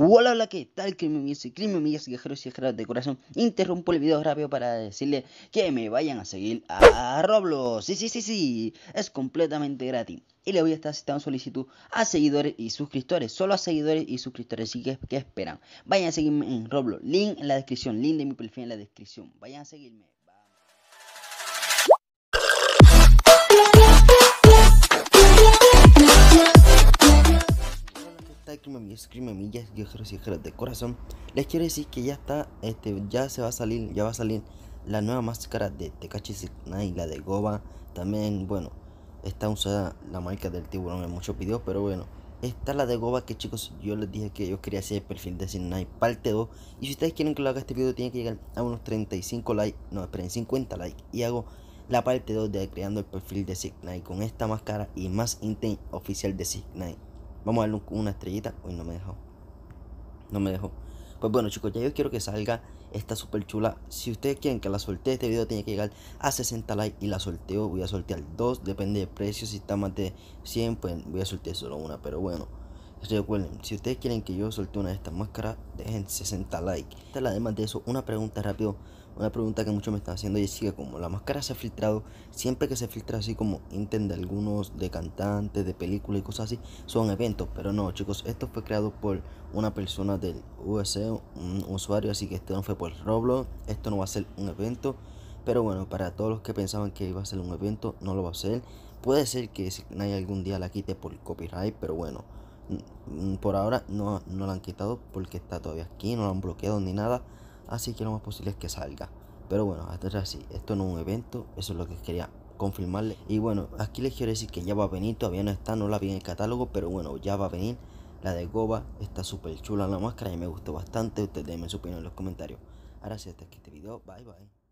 Hola, hola, ¿qué tal? Crimen y y Crimen y viajeros de corazón. Interrumpo el video rápido para decirle que me vayan a seguir a Roblox. Sí, sí, sí, sí, es completamente gratis. Y le voy a estar citando solicitud a seguidores y suscriptores, solo a seguidores y suscriptores. Así que, esperan? Vayan a seguirme en Roblox, link en la descripción, link de mi perfil en la descripción. Vayan a seguirme. y mamillas, millas y de corazón, les quiero decir que ya está, este, ya se va a salir, ya va a salir la nueva máscara de tecachi y la de Goba, también, bueno, está usada la marca del tiburón en muchos videos, pero bueno, está la de Goba que chicos, yo les dije que yo quería hacer el perfil de Signai parte 2, y si ustedes quieren que lo haga este video, tiene que llegar a unos 35 likes, no, esperen, 50 likes, y hago la parte 2 de creando el perfil de Signite con esta máscara y más intent oficial de Signite. Vamos a darle una estrellita. Uy, no me dejó. No me dejó. Pues bueno, chicos, ya yo quiero que salga esta super chula. Si ustedes quieren que la suelte, este video tiene que llegar a 60 likes y la sorteo. Voy a sortear dos, depende del precio. Si está más de 100, pues voy a soltear solo una. Pero bueno. Recuerden, si ustedes quieren que yo solte una de estas máscaras, dejen 60 likes. Además de eso, una pregunta rápido, una pregunta que muchos me están haciendo y es que como la máscara se ha filtrado, siempre que se filtra así como intent de algunos, de cantantes, de películas y cosas así, son eventos. Pero no, chicos, esto fue creado por una persona del US, un usuario, así que esto no fue por Roblox, esto no va a ser un evento. Pero bueno, para todos los que pensaban que iba a ser un evento, no lo va a ser. Puede ser que si hay algún día la quite por copyright, pero bueno. Mm, por ahora no, no la han quitado porque está todavía aquí, no la han bloqueado ni nada. Así que lo más posible es que salga. Pero bueno, hasta sí, esto no es un evento, eso es lo que quería confirmarle. Y bueno, aquí les quiero decir que ya va a venir, todavía no está, no la vi en el catálogo, pero bueno, ya va a venir. La de Goba está súper chula la máscara y me gustó bastante. Ustedes denme su opinión en los comentarios. Ahora sí, hasta aquí este video. Bye bye.